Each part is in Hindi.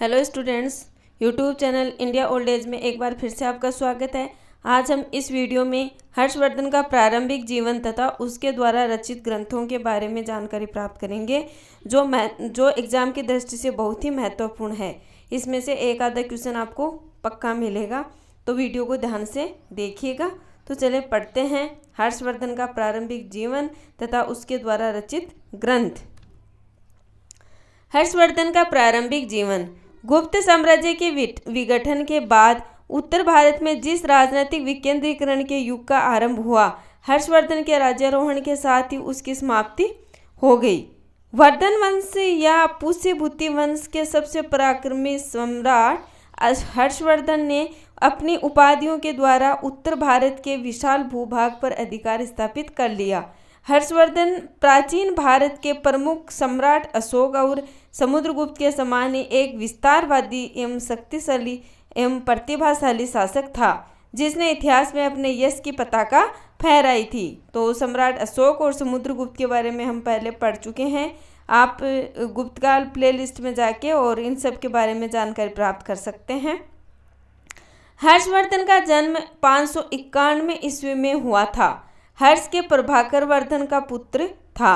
hello students YouTube channel India old age में एक बार फिर से आपका स्वागत है आज हम इस वीडियो में हर्षवर्धन का प्रारंभिक जीवन तथा उसके द्वारा रचित ग्रंथों के बारे में जानकारी प्राप्त करेंगे जो जो एग्ज़ाम की दृष्टि से बहुत ही महत्वपूर्ण है इसमें से एक आधा क्वेश्चन आपको पक्का मिलेगा तो वीडियो को ध्यान से देखिएगा तो चले पढ़ते हैं हर्षवर्धन का प्रारंभिक जीवन तथा उसके द्वारा रचित ग्रंथ हर्षवर्धन का प्रारंभिक जीवन गुप्त साम्राज्य के विघटन के बाद उत्तर भारत में जिस राजनीतिक विकेंद्रीकरण के युग का आरंभ हुआ हर्षवर्धन के राज्यारोहण के साथ ही उसकी समाप्ति हो गई वर्धन वंश या पुष्यभूति वंश के सबसे पराक्रमी सम्राट हर्षवर्धन ने अपनी उपाधियों के द्वारा उत्तर भारत के विशाल भूभाग पर अधिकार स्थापित कर लिया हर्षवर्धन प्राचीन भारत के प्रमुख सम्राट अशोक और समुद्रगुप्त के समान एक विस्तारवादी एवं शक्तिशाली एवं प्रतिभाशाली शासक था जिसने इतिहास में अपने यश की पताका फहराई थी तो सम्राट अशोक और समुद्रगुप्त के बारे में हम पहले पढ़ चुके हैं आप गुप्तकाल प्लेलिस्ट में जाके और इन सब के बारे में जानकारी प्राप्त कर सकते हैं हर्षवर्धन का जन्म पाँच सौ ईस्वी में हुआ था हर्ष के प्रभाकर वर्धन का पुत्र था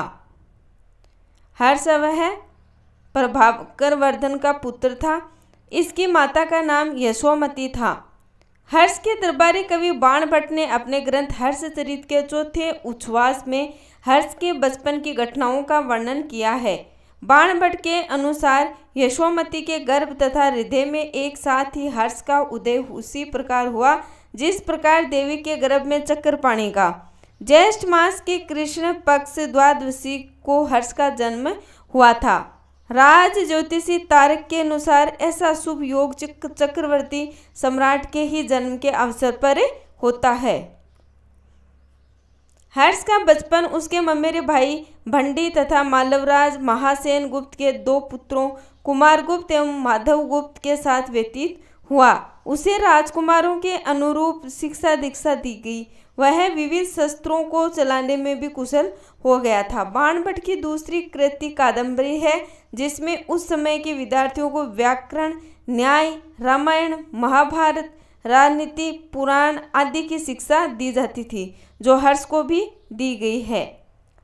हर्ष वह प्रभाकर वर्धन का पुत्र था इसकी माता का नाम यशोमती था हर्ष के दरबारी कवि बाण भट्ट ने अपने ग्रंथ हर्ष चरित के चौथे उच्छ्वास में हर्ष के बचपन की घटनाओं का वर्णन किया है बाण भट्ट के अनुसार यशोमती के गर्भ तथा हृदय में एक साथ ही हर्ष का उदय उसी प्रकार हुआ जिस प्रकार देवी के गर्भ में चक्कर पाने का ज्येष्ठ मास के कृष्ण पक्ष द्वादशी को हर्ष का जन्म हुआ था राज ज्योतिषी तारक के अनुसार ऐसा शुभ योग चक, चक्रवर्ती सम्राट के ही जन्म के अवसर पर होता है हर्ष का बचपन उसके ममेरे भाई भंडी तथा मालवराज महासेन गुप्त के दो पुत्रों कुमार गुप्त एवं माधव गुप्त के साथ व्यतीत हुआ उसे राजकुमारों के अनुरूप शिक्षा दीक्षा दी गई वह विविध शस्त्रों को चलाने में भी कुशल हो गया था बाणभट्ट की दूसरी कृति कादम्बरी है जिसमें उस समय के विद्यार्थियों को व्याकरण न्याय रामायण महाभारत राजनीति पुराण आदि की शिक्षा दी जाती थी जो हर्ष को भी दी गई है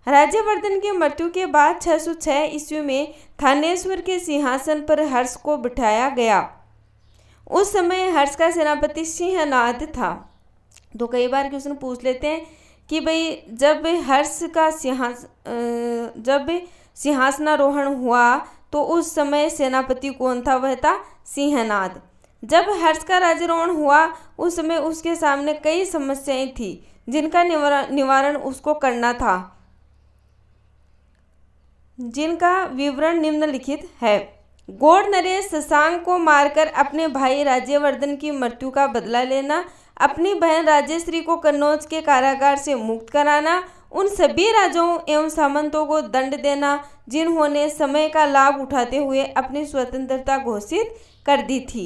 राज्यवर्धन की मृत्यु के बाद 606 ईस्वी में थानेश्वर के सिंहासन पर हर्ष को बिठाया गया उस समय हर्ष का सेनापति सिंहनाद था तो कई बार क्वेश्चन पूछ लेते हैं कि भाई जब हर्ष का सिंहास जब सिंहासनारोहण हुआ तो उस समय सेनापति कौन था वह था सिंहनाद जब हर्ष का राजरोहण हुआ उस समय उसके सामने कई समस्याएं थी जिनका निवारण उसको करना था जिनका विवरण निम्नलिखित है गौर नरेश शशांक को मारकर अपने भाई राज्यवर्धन की मृत्यु का बदला लेना अपनी बहन राजेश्री को कन्नौज के कारागार से मुक्त कराना उन सभी राजाओं एवं सामंतों को दंड देना जिन्होंने समय का लाभ उठाते हुए अपनी स्वतंत्रता घोषित कर दी थी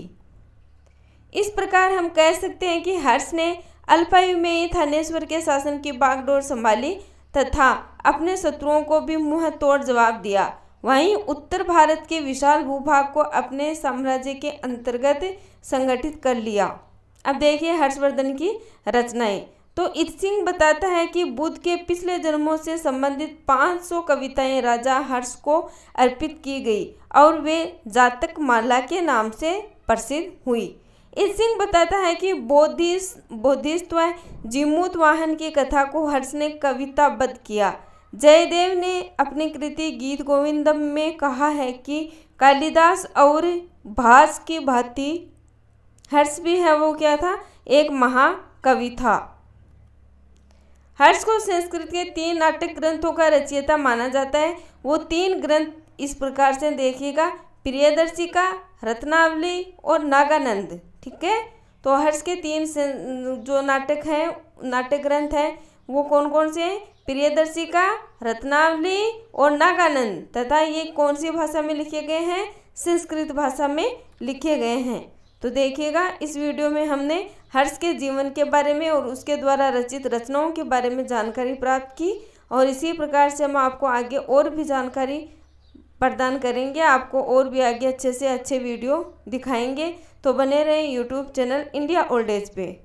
इस प्रकार हम कह सकते हैं कि हर्ष ने अल्पायु में ही थानेश्वर के शासन की बागडोर संभाली तथा अपने शत्रुओं को भी मुंह तोड़ जवाब दिया वहीं उत्तर भारत के विशाल भूभाग को अपने साम्राज्य के अंतर्गत संगठित कर लिया अब देखिए हर्षवर्धन की रचनाएं तो इत सिंह बताता है कि बुद्ध के पिछले जन्मों से संबंधित 500 कविताएं राजा हर्ष को अर्पित की गई और वे जातक माला के नाम से प्रसिद्ध हुई इत सिंह बताता है कि बोधिस बोधिस्व जिमूत वाहन की कथा को हर्ष ने कविताबद्ध किया जयदेव ने अपनी कृति गीत गोविंदम में कहा है कि कालिदास और भास की भांति हर्ष भी है वो क्या था एक महाकवि था हर्ष को संस्कृत के तीन नाटक ग्रंथों का रचयिता माना जाता है वो तीन ग्रंथ इस प्रकार से देखिएगा प्रियदर्शिका रत्नावली और नागानंद ठीक है तो हर्ष के तीन जो नाटक हैं नाटक ग्रंथ हैं वो कौन कौन से हैं प्रियदर्शिका रत्नावली और नागानंद तथा ये कौन सी भाषा में लिखे गए हैं संस्कृत भाषा में लिखे गए हैं तो देखिएगा इस वीडियो में हमने हर्ष के जीवन के बारे में और उसके द्वारा रचित रचनाओं के बारे में जानकारी प्राप्त की और इसी प्रकार से हम आपको आगे और भी जानकारी प्रदान करेंगे आपको और भी आगे अच्छे से अच्छे वीडियो दिखाएंगे तो बने रहें YouTube channel India old age पे